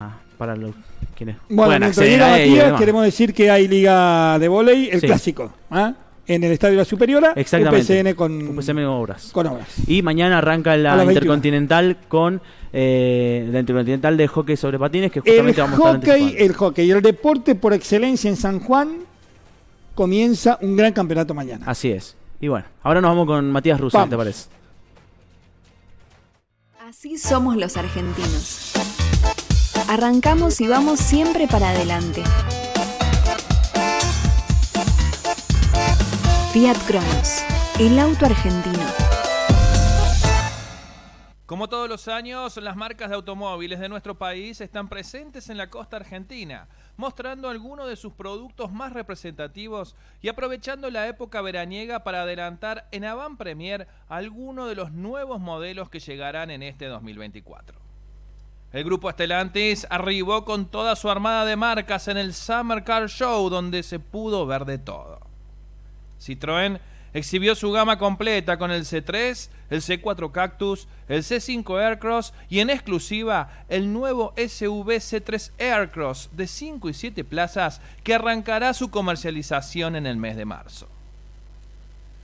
Ah, para los quienes bueno, acceder a queremos decir que hay liga de voleibol, el clásico, ¿ah? en el Estadio la Superiora, con, UPCN obras. con obras. Y mañana arranca la Intercontinental con eh, la Intercontinental de hockey sobre patines que justamente vamos a estar hockey, El hockey, el deporte por excelencia en San Juan comienza un gran campeonato mañana. Así es. Y bueno, ahora nos vamos con Matías Russo, ¿te parece? Así somos los argentinos. Arrancamos y vamos siempre para adelante. Fiat Cronos, el auto argentino. Como todos los años, las marcas de automóviles de nuestro país están presentes en la costa argentina, mostrando algunos de sus productos más representativos y aprovechando la época veraniega para adelantar en avant premier algunos de los nuevos modelos que llegarán en este 2024. El grupo Estelantis arribó con toda su armada de marcas en el Summer Car Show, donde se pudo ver de todo. Citroën exhibió su gama completa con el C3, el C4 Cactus, el C5 Aircross y en exclusiva el nuevo SUV C3 Aircross de 5 y 7 plazas que arrancará su comercialización en el mes de marzo.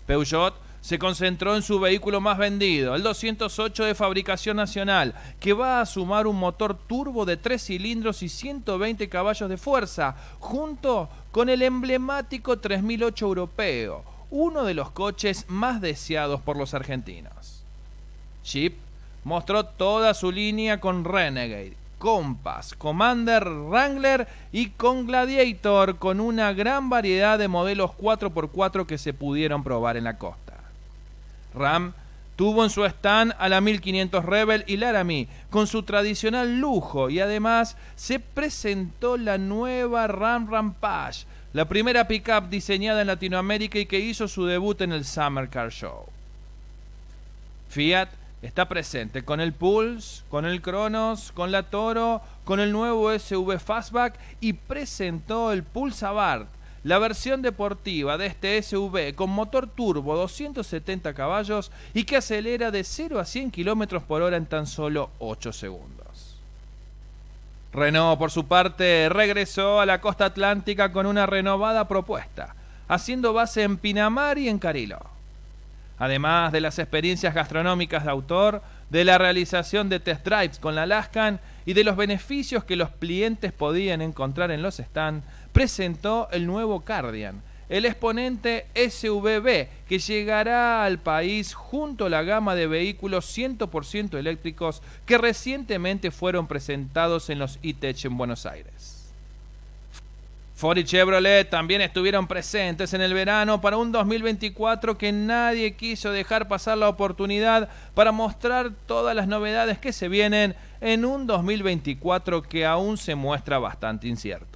Peugeot se concentró en su vehículo más vendido, el 208 de fabricación nacional, que va a sumar un motor turbo de 3 cilindros y 120 caballos de fuerza, junto con el emblemático 3008 europeo, uno de los coches más deseados por los argentinos. Jeep mostró toda su línea con Renegade, Compass, Commander, Wrangler y con Gladiator, con una gran variedad de modelos 4x4 que se pudieron probar en la costa. Ram tuvo en su stand a la 1500 Rebel y Laramie con su tradicional lujo y además se presentó la nueva Ram Rampage, la primera pickup diseñada en Latinoamérica y que hizo su debut en el Summer Car Show. Fiat está presente con el Pulse, con el Cronos, con la Toro, con el nuevo SV Fastback y presentó el Pulsar la versión deportiva de este SUV con motor turbo 270 caballos y que acelera de 0 a 100 km por hora en tan solo 8 segundos. Renault, por su parte, regresó a la costa atlántica con una renovada propuesta, haciendo base en Pinamar y en Carilo. Además de las experiencias gastronómicas de autor, de la realización de test drives con la Alaskan y de los beneficios que los clientes podían encontrar en los stands, presentó el nuevo Cardian, el exponente SVB, que llegará al país junto a la gama de vehículos 100% eléctricos que recientemente fueron presentados en los ITECH en Buenos Aires. Ford y Chevrolet también estuvieron presentes en el verano para un 2024 que nadie quiso dejar pasar la oportunidad para mostrar todas las novedades que se vienen en un 2024 que aún se muestra bastante incierto.